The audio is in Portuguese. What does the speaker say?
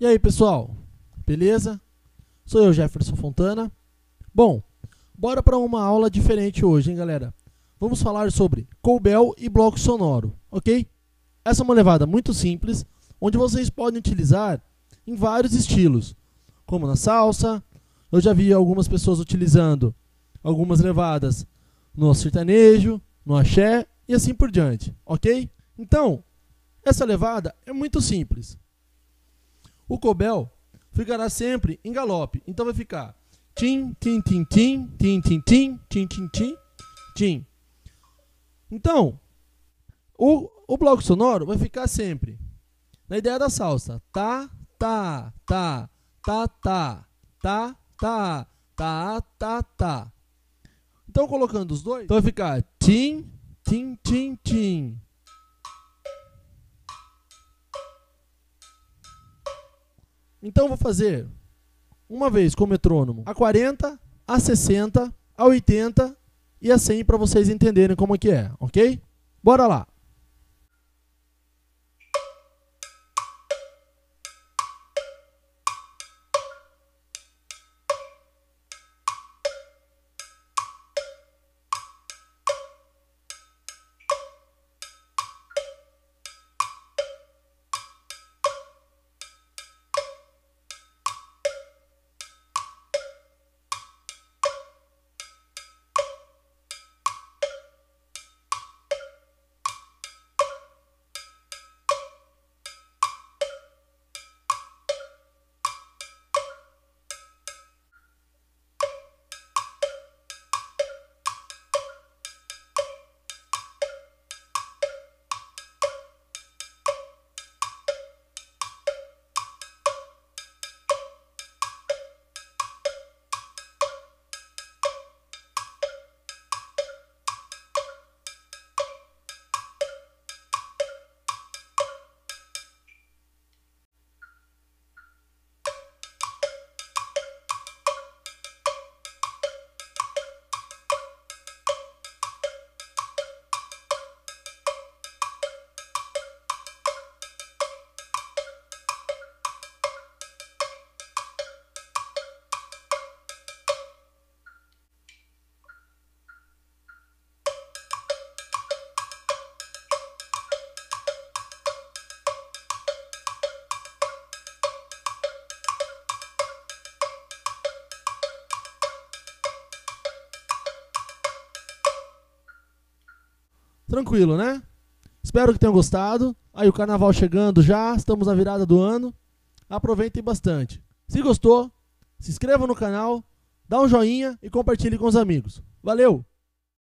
E aí, pessoal? Beleza? Sou eu, Jefferson Fontana. Bom, bora para uma aula diferente hoje, hein, galera? Vamos falar sobre Colbel e bloco sonoro, ok? Essa é uma levada muito simples, onde vocês podem utilizar em vários estilos, como na salsa. Eu já vi algumas pessoas utilizando algumas levadas no sertanejo, no axé e assim por diante, ok? Então, essa levada é muito simples. O Cobel ficará sempre em galope. Então vai ficar tim, tim, tim, tim, tim, tim, tim, tim, tim, tim, tim. Então, o, o bloco sonoro vai ficar sempre na ideia da salsa. Tá, tá, tá, tá, tá, tá, tá, tá, tá, tá. Então, colocando os dois, então vai ficar tim, tim, tim, tim, Então vou fazer uma vez com o metrônomo a 40, a 60, a 80 e a 100 para vocês entenderem como é que é, ok? Bora lá! Tranquilo, né? Espero que tenham gostado. Aí o carnaval chegando já, estamos na virada do ano. Aproveitem bastante. Se gostou, se inscreva no canal, dá um joinha e compartilhe com os amigos. Valeu!